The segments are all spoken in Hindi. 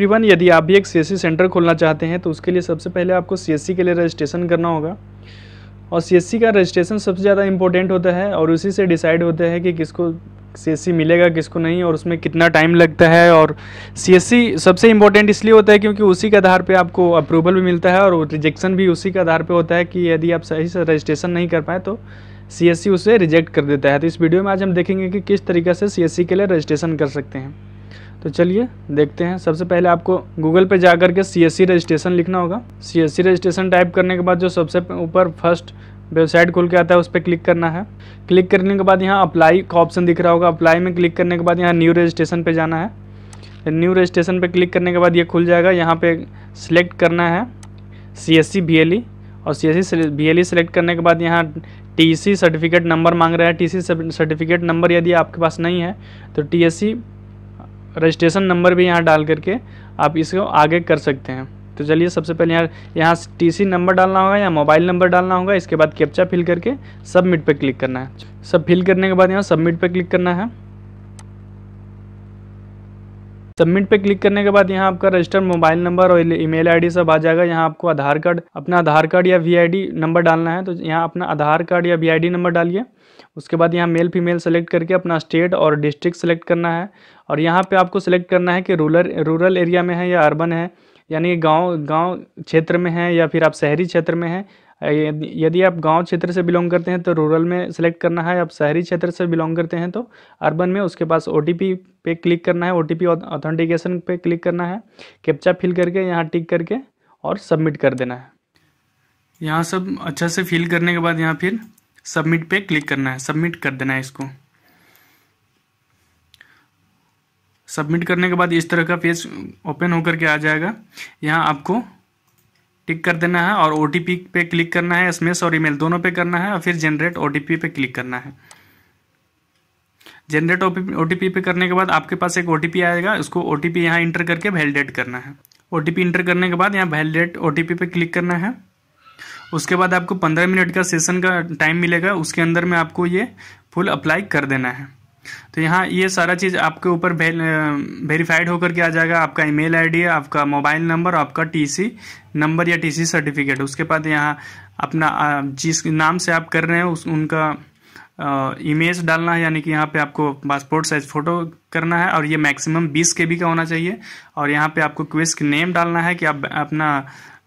एवरीवन यदि आप भी एक सी सेंटर खोलना चाहते हैं तो उसके लिए सबसे पहले आपको सी के लिए रजिस्ट्रेशन करना होगा और सी का रजिस्ट्रेशन सबसे ज़्यादा इंपॉर्टेंट होता है और उसी से डिसाइड होता है कि किसको सी मिलेगा किसको नहीं और उसमें कितना टाइम लगता है और सी सबसे इम्पोर्टेंट इसलिए होता है क्योंकि उसी के आधार पर आपको अप्रूवल भी मिलता है और रिजेक्शन भी उसी के आधार पर होता है कि यदि आप सही से रजिस्ट्रेशन नहीं कर पाए तो सी उसे रिजेक्ट कर देता है तो इस वीडियो में आज हम देखेंगे कि किस तरीके से सी के लिए रजिस्ट्रेशन कर सकते हैं तो चलिए देखते हैं सबसे पहले आपको गूगल पे जा कर के सी रजिस्ट्रेशन लिखना होगा सी रजिस्ट्रेशन टाइप करने के बाद जो सबसे ऊपर फर्स्ट वेबसाइट खुल के आता है उस पर क्लिक करना है क्लिक करने के बाद यहाँ अप्लाई का ऑप्शन दिख रहा होगा अप्लाई में क्लिक करने के बाद यहाँ न्यू रजिस्ट्रेशन पे जाना है न्यू रजिस्ट्रेशन पर क्लिक करने के बाद ये खुल जाएगा यहाँ पर सिलेक्ट करना है C S C B L E और C S C B L E select करने के बाद यहाँ टी सी सर्टिफिकेट नंबर मांग रहा है टी सी सर्टिफिकेट नंबर यदि आपके पास नहीं है तो T S C registration number भी यहाँ डाल करके आप इसको आगे कर सकते हैं तो चलिए सबसे पहले यहाँ यहाँ टीसी नंबर डालना होगा या मोबाइल नंबर डालना होगा इसके बाद कैप्चा फिल करके सबमिट पर क्लिक करना है सब फिल करने के बाद यहाँ सबमिट पर क्लिक करना है सबमिट पे क्लिक करने के बाद यहाँ आपका रजिस्टर मोबाइल नंबर और ईमेल आईडी सब आ जाएगा यहाँ आपको आधार कार्ड अपना आधार कार्ड या वीआईडी नंबर डालना है तो यहाँ अपना आधार कार्ड या वीआईडी नंबर डालिए उसके बाद यहाँ मेल फीमेल सेलेक्ट करके अपना स्टेट और डिस्ट्रिक्ट सेलेक्ट करना है और यहाँ पर आपको सेलेक्ट करना है कि रूरल रूरल एरिया में है या अर्बन है यानी गाँव गाँव क्षेत्र में है या फिर आप शहरी क्षेत्र में हैं यदि आप गांव क्षेत्र से बिलोंग करते हैं तो रूरल में सेलेक्ट करना है आप शहरी क्षेत्र से बिलोंग करते हैं तो अर्बन में उसके पास ओ पे क्लिक करना है ओ टी ऑथेंटिकेशन पे क्लिक करना है कैप्चा फिल करके यहाँ टिक करके और सबमिट कर देना है यहाँ सब अच्छा से फिल करने के बाद यहाँ फिर सबमिट पे क्लिक करना है सबमिट कर देना है इसको सबमिट करने के बाद इस तरह का पेज ओपन होकर के आ जाएगा यहाँ आपको टिक कर देना है और ओ पे क्लिक करना है एस और ईमेल दोनों पे करना है और फिर जनरेट ओ पे क्लिक करना है जनरेट ओ पे करने के बाद आपके पास एक ओ आएगा उसको ओ टी पी यहाँ इंटर करके वैलिडेट करना है ओ इंटर करने के बाद यहाँ वैलिडेट ओ पे क्लिक करना है उसके बाद आपको पंद्रह मिनट का सेशन का टाइम मिलेगा उसके अंदर में आपको ये फुल अप्लाई कर देना है तो यहाँ ये सारा चीज़ आपके ऊपर वेरीफाइड होकर के आ जाएगा आपका ईमेल आईडी आपका मोबाइल नंबर आपका टीसी नंबर या टीसी सर्टिफिकेट उसके बाद यहाँ अपना जिस नाम से आप कर रहे हैं उस उनका इमेज डालना है यानी कि यहाँ पे आपको पासपोर्ट साइज फ़ोटो करना है और ये मैक्सिमम बीस के बी का होना चाहिए और यहाँ पे आपको क्विस्क नेम डालना है कि आप अपना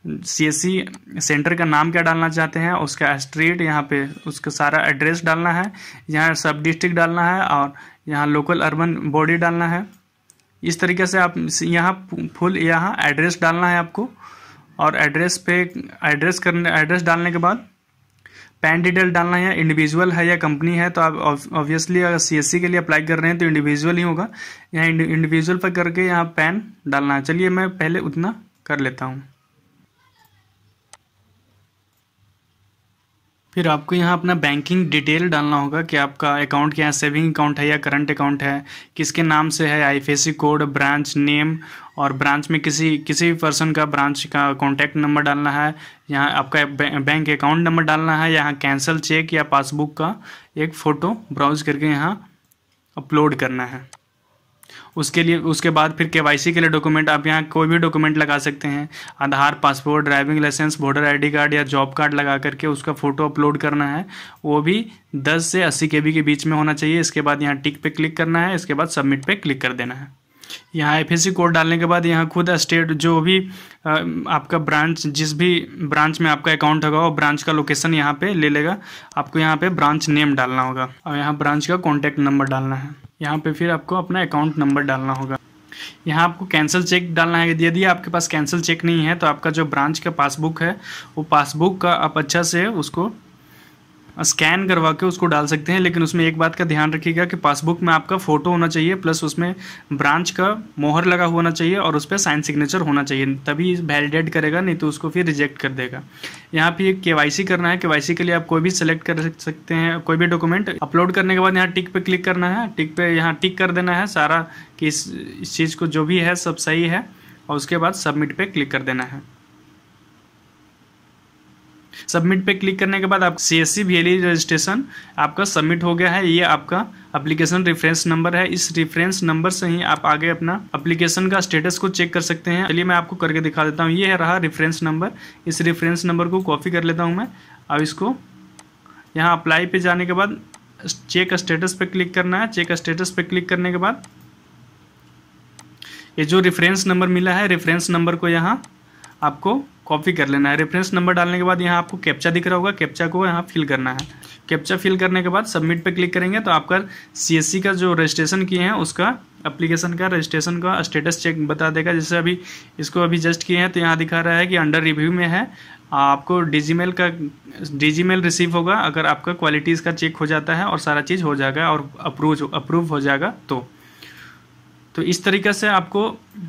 सीएससी सेंटर का नाम क्या डालना चाहते हैं उसका स्ट्रीट यहाँ पे उसका सारा एड्रेस डालना है यहाँ सब डिस्ट्रिक्ट डालना है और यहाँ लोकल अर्बन बॉडी डालना है इस तरीके से आप यहाँ फुल यहाँ एड्रेस डालना है आपको और एड्रेस पे एड्रेस करने एड्रेस डालने के बाद पैन डिटेल डालना है इंडिविजुअल है या कंपनी है तो आप ऑब्वियसली अगर सी के लिए अप्लाई कर रहे हैं तो इंडिविजुअल ही होगा यहाँ इंडिविजुअल पर करके यहाँ पैन डालना है चलिए मैं पहले उतना कर लेता हूँ फिर आपको यहाँ अपना बैंकिंग डिटेल डालना होगा कि आपका अकाउंट यहाँ सेविंग अकाउंट है या करंट अकाउंट है किसके नाम से है आईएफएससी कोड ब्रांच नेम और ब्रांच में किसी किसी भी पर्सन का ब्रांच का कॉन्टैक्ट नंबर डालना है यहाँ आपका बैंक अकाउंट नंबर डालना है यहाँ कैंसिल चेक या पासबुक का एक फ़ोटो ब्राउज करके यहाँ अपलोड करना है उसके लिए उसके बाद फिर के के लिए डॉक्यूमेंट आप यहाँ कोई भी डॉक्यूमेंट लगा सकते हैं Aadhaar passport driving licence voter ID card या जॉब कार्ड लगा करके उसका फ़ोटो अपलोड करना है वो भी 10 से 80 के के बीच में होना चाहिए इसके बाद यहाँ टिक पे क्लिक करना है इसके बाद सबमिट पे क्लिक कर देना है यहाँ एफ कोड डालने के बाद यहाँ खुद स्टेट जो भी आपका ब्रांच जिस भी ब्रांच में आपका अकाउंट होगा वो ब्रांच का लोकेशन यहाँ पे ले लेगा आपको यहाँ पे ब्रांच नेम डालना होगा और यहाँ ब्रांच का कॉन्टैक्ट नंबर डालना है यहाँ पे फिर आपको अपना अकाउंट नंबर डालना होगा यहाँ आपको कैंसिल चेक डालना है यदि आपके पास कैंसिल चेक नहीं है तो आपका जो ब्रांच का पासबुक है वो पासबुक का आप अच्छा से उसको स्कैन हाँ, करवा के उसको डाल सकते हैं लेकिन उसमें एक बात का ध्यान रखिएगा कि पासबुक में आपका फ़ोटो होना चाहिए प्लस उसमें ब्रांच का मोहर लगा होना चाहिए और उस पर साइन सिग्नेचर होना चाहिए तभी वैलिडेट करेगा नहीं तो उसको फिर रिजेक्ट कर देगा यहाँ पे के वाई करना है के के लिए आप कोई भी सिलेक्ट कर सकते हैं कोई भी डॉक्यूमेंट अपलोड करने के बाद यहाँ टिक पे क्लिक करना है टिक पर यहाँ टिक कर देना है सारा कि इस, चीज़ को जो भी है सब सही है और उसके बाद सबमिट पर क्लिक कर देना है सबमिट पे क्लिक करने के बाद आप सी एस सी रजिस्ट्रेशन आपका सबमिट e हो गया है ये आपका एप्लीकेशन रेफरेंस नंबर है इस रेफरेंस नंबर से ही आप आगे अपना एप्लीकेशन का स्टेटस को चेक कर सकते हैं चलिए मैं आपको करके दिखा देता हूँ ये है रहा रेफरेंस नंबर इस रेफरेंस नंबर को कॉपी कर लेता हूँ मैं अब इसको यहाँ अप्लाई पे जाने के बाद चेक स्टेटस पे क्लिक करना है चेक स्टेटस पे क्लिक करने के बाद ये जो रेफरेंस नंबर मिला है रेफरेंस नंबर को यहाँ आपको कॉपी कर लेना है रेफरेंस नंबर डालने के बाद यहाँ आपको कैप्चा दिख रहा होगा कैप्चा को यहाँ फिल करना है कैप्चा फिल करने के बाद सबमिट पे क्लिक करेंगे तो आपका सी का जो रजिस्ट्रेशन किए हैं उसका अप्लीकेशन का रजिस्ट्रेशन का स्टेटस चेक बता देगा जैसे अभी इसको अभी जस्ट किए हैं तो यहाँ दिखा रहा है कि अंडर रिव्यू में है आपको डिजीमेल का डिजीमेल रिसीव होगा अगर आपका क्वालिटी इसका चेक हो जाता है और सारा चीज़ हो जाएगा और अप्रूव अप्रूव हो जाएगा तो तो इस तरीके से आपको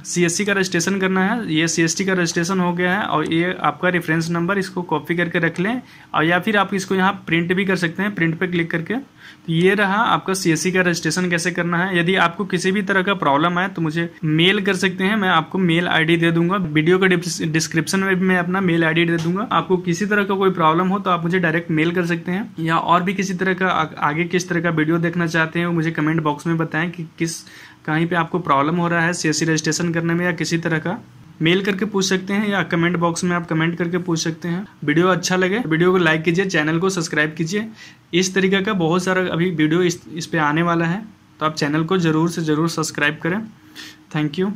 सी का रजिस्ट्रेशन करना है ये सी का रजिस्ट्रेशन हो गया है और ये आपका रेफरेंस नंबर इसको कॉपी करके रख लें और या फिर आप इसको यहाँ प्रिंट भी कर सकते हैं प्रिंट पे क्लिक करके तो ये रहा आपका सी का रजिस्ट्रेशन कैसे करना है यदि आपको किसी भी तरह का प्रॉब्लम है तो मुझे मेल कर सकते हैं मैं आपको मेल आई दे दूंगा वीडियो के डिस्क्रिप्शन में भी मैं अपना मेल आई दे दूंगा आपको किसी तरह का कोई प्रॉब्लम हो तो आप मुझे डायरेक्ट मेल कर सकते हैं या और भी किसी तरह का आगे किस तरह का वीडियो देखना चाहते हैं वो मुझे कमेंट बॉक्स में बताएं कि किस कहीं पे आपको प्रॉब्लम हो रहा है सी रजिस्ट्रेशन सजेशन करने में या किसी तरह का मेल करके पूछ सकते हैं या कमेंट बॉक्स में आप कमेंट करके पूछ सकते हैं वीडियो अच्छा लगे वीडियो को लाइक कीजिए चैनल को सब्सक्राइब कीजिए इस तरीके का बहुत सारा अभी वीडियो इस इस पर आने वाला है तो आप चैनल को ज़रूर से ज़रूर सब्सक्राइब करें थैंक यू